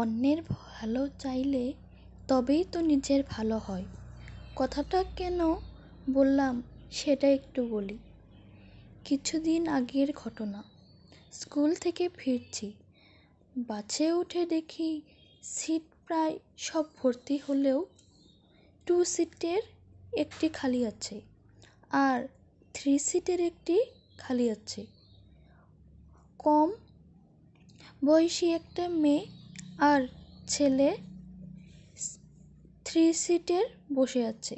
অন্যের ভালো চাইলে তবেই তো নিজের ভালো হয় কথাটা কেন বললাম সেটা একটু বলি কিছুদিন আগের ঘটনা স্কুল থেকে ফিরছি বাসে উঠে দেখি সিট প্রায় সব ভর্তি হলেও টু সিটের একটি খালি আছে আর থ্রি সিটের একটি খালি আছে কম বয়সী একটা মেয়ে আর ছেলে থ্রি সিটের বসে আছে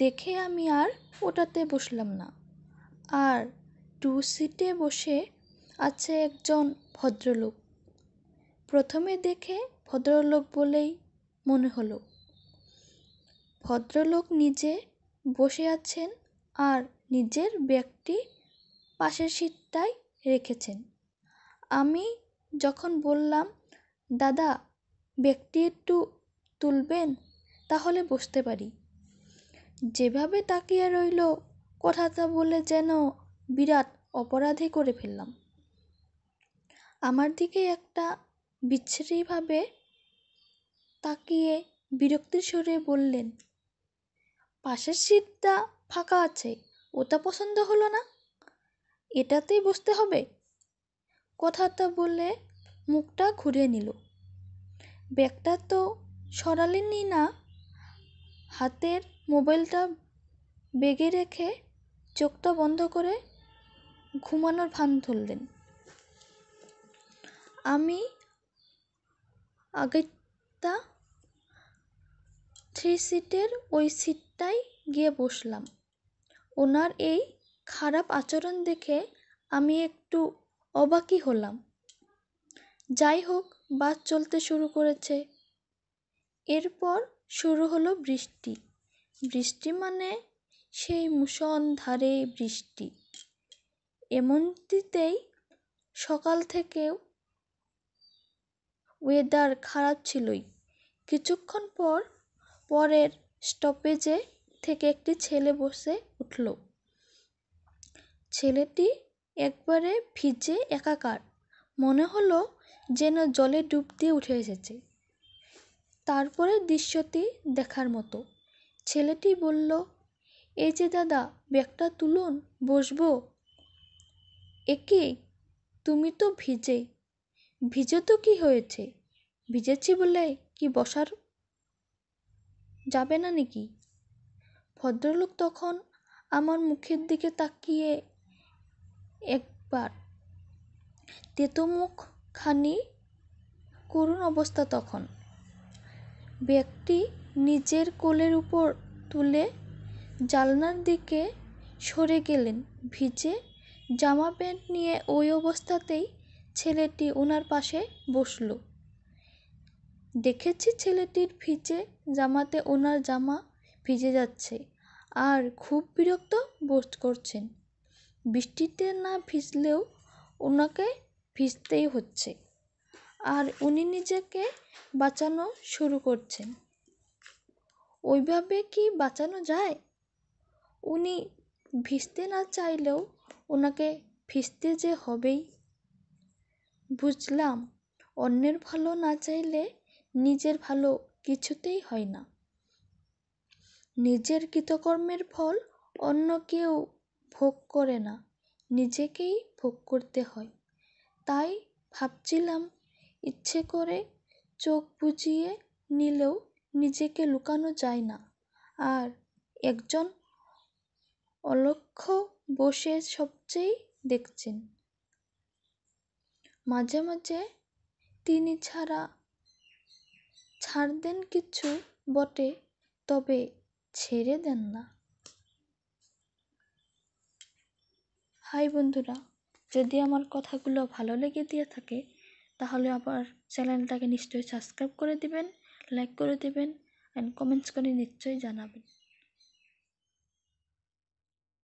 দেখে আমি আর ওটাতে বসলাম না আর টু সিটে বসে আছে একজন ভদ্রলোক প্রথমে দেখে ভদ্রলোক বলেই মনে হলো ভদ্রলোক নিজে বসে আছেন আর নিজের ব্যাগটি পাশের সিটটায় রেখেছেন আমি যখন বললাম দাদা ব্যক্তি একটু তুলবেন তাহলে বসতে পারি যেভাবে তাকিয়ে রইল কথাটা বলে যেন বিরাট অপরাধে করে ফেললাম আমার দিকে একটা বিচ্ছিরিভাবে তাকিয়ে বিরক্তির সরে বললেন পাশের সিটটা ফাঁকা আছে ওটা পছন্দ হলো না এটাতেই বসতে হবে কথাটা বলে মুখটা ঘুরিয়ে নিল ব্যাগটা তো সরালেনই না হাতের মোবাইলটা বেগে রেখে চোখটা বন্ধ করে ঘুমানোর ভান ধরলেন আমি আগেরটা থ্রি সিটের ওই সিটটায় গিয়ে বসলাম ওনার এই খারাপ আচরণ দেখে আমি একটু অবাকই হলাম যাই হোক বাস চলতে শুরু করেছে এরপর শুরু হলো বৃষ্টি বৃষ্টি মানে সেই ধারে বৃষ্টি এমনটিতেই সকাল থেকেও ওয়েদার খারাপ ছিলই কিছুক্ষণ পর পরের স্টপেজে থেকে একটি ছেলে বসে উঠল ছেলেটি একবারে ভিজে একাকার মনে হলো যেন জলে ডুব দিয়ে উঠে এসেছে তারপরে দৃশ্যটি দেখার মতো ছেলেটি বলল এই যে দাদা ব্যাগটা তুলুন বসবো একে তুমি তো ভিজে ভিজে তো কি হয়েছে ভিজেছি বলে কি বসার যাবে না নাকি ভদ্রলোক তখন আমার মুখের দিকে তাকিয়ে একবার তেতো মুখ খানি করুণ অবস্থা তখন ব্যক্তি নিজের কোলের উপর তুলে জালনার দিকে সরে গেলেন ভিজে জামা প্যান্ট নিয়ে ওই অবস্থাতেই ছেলেটি ওনার পাশে বসল দেখেছি ছেলেটির ভিজে জামাতে ওনার জামা ভিজে যাচ্ছে আর খুব বিরক্ত বোধ করছেন বৃষ্টিতে না ভিজলেও ওনাকে ভিজতেই হচ্ছে আর উনি নিজেকে বাঁচানো শুরু করছেন ওইভাবে কি বাঁচানো যায় উনি ভিজতে না চাইলেও ওনাকে ভিজতে যে হবেই বুঝলাম অন্যের ভালো না চাইলে নিজের ভালো কিছুতেই হয় না নিজের কৃতকর্মের ফল অন্য কেউ ভোগ করে না নিজেকেই ভোগ করতে হয় তাই ভাবছিলাম ইচ্ছে করে চোখ বুজিয়ে নিলেও নিজেকে লুকানো যায় না আর একজন অলক্ষ বসে সবচেয়ে দেখছেন মাঝে মাঝে তিনি ছাড়া ছাড় দেন কিছু বটে তবে ছেড়ে দেন না হাই বন্ধুরা যদি আমার কথাগুলো ভালো লেগে দিয়ে থাকে তাহলে আবার চ্যানেলটাকে নিশ্চয়ই সাবস্ক্রাইব করে দিবেন লাইক করে দিবেন অ্যান্ড কমেন্টস করে নিশ্চয়ই জানাবেন